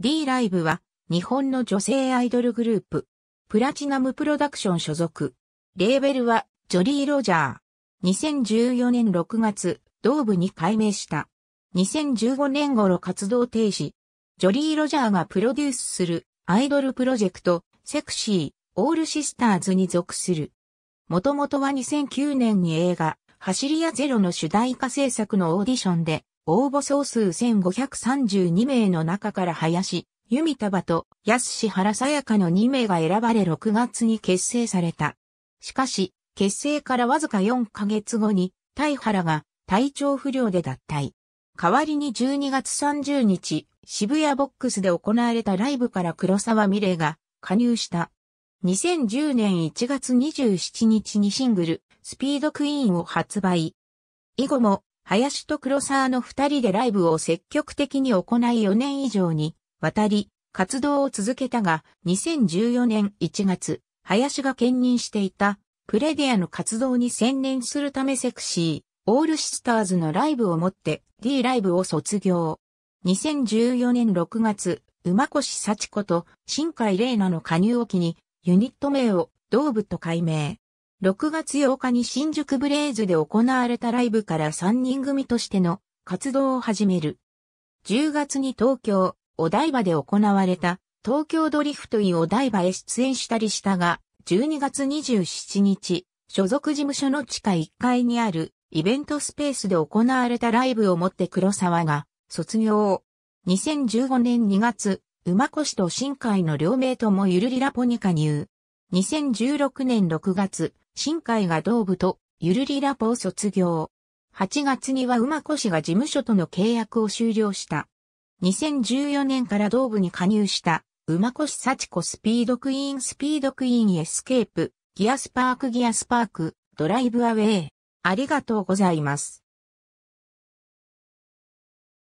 D ライブは日本の女性アイドルグループ。プラチナムプロダクション所属。レーベルはジョリー・ロジャー。2014年6月、同部に改名した。2015年頃活動停止。ジョリー・ロジャーがプロデュースするアイドルプロジェクト、セクシー、オールシスターズに属する。もともとは2009年に映画、走り屋ゼロの主題歌制作のオーディションで応募総数1532名の中から林、弓束と安原さやかの2名が選ばれ6月に結成された。しかし、結成からわずか4ヶ月後に、大原が体調不良で脱退。代わりに12月30日、渋谷ボックスで行われたライブから黒沢美玲が加入した。2010年1月27日にシングル、スピードクイーンを発売。以後も林と黒沢の二人でライブを積極的に行い4年以上に渡り活動を続けたが、2014年1月、林が兼任していたプレディアの活動に専念するためセクシー、オールシスターズのライブをもって D ライブを卒業。2014年6月、馬越幸子と新海玲奈の加入を機にユニット名をーブと改名。6月8日に新宿ブレイズで行われたライブから3人組としての活動を始める。10月に東京、お台場で行われた東京ドリフトイお台場へ出演したりしたが、12月27日、所属事務所の地下1階にあるイベントスペースで行われたライブをもって黒沢が卒業。2015年2月、馬越と新海の両名ともゆるりラポに加入。2016年6月、新海が同部とゆるりラポを卒業。8月には馬越が事務所との契約を終了した。2014年から同部に加入した、馬越幸子スピードクイーンスピードクイーンエスケープ、ギアスパークギアスパーク、ドライブアウェイ。ありがとうございます。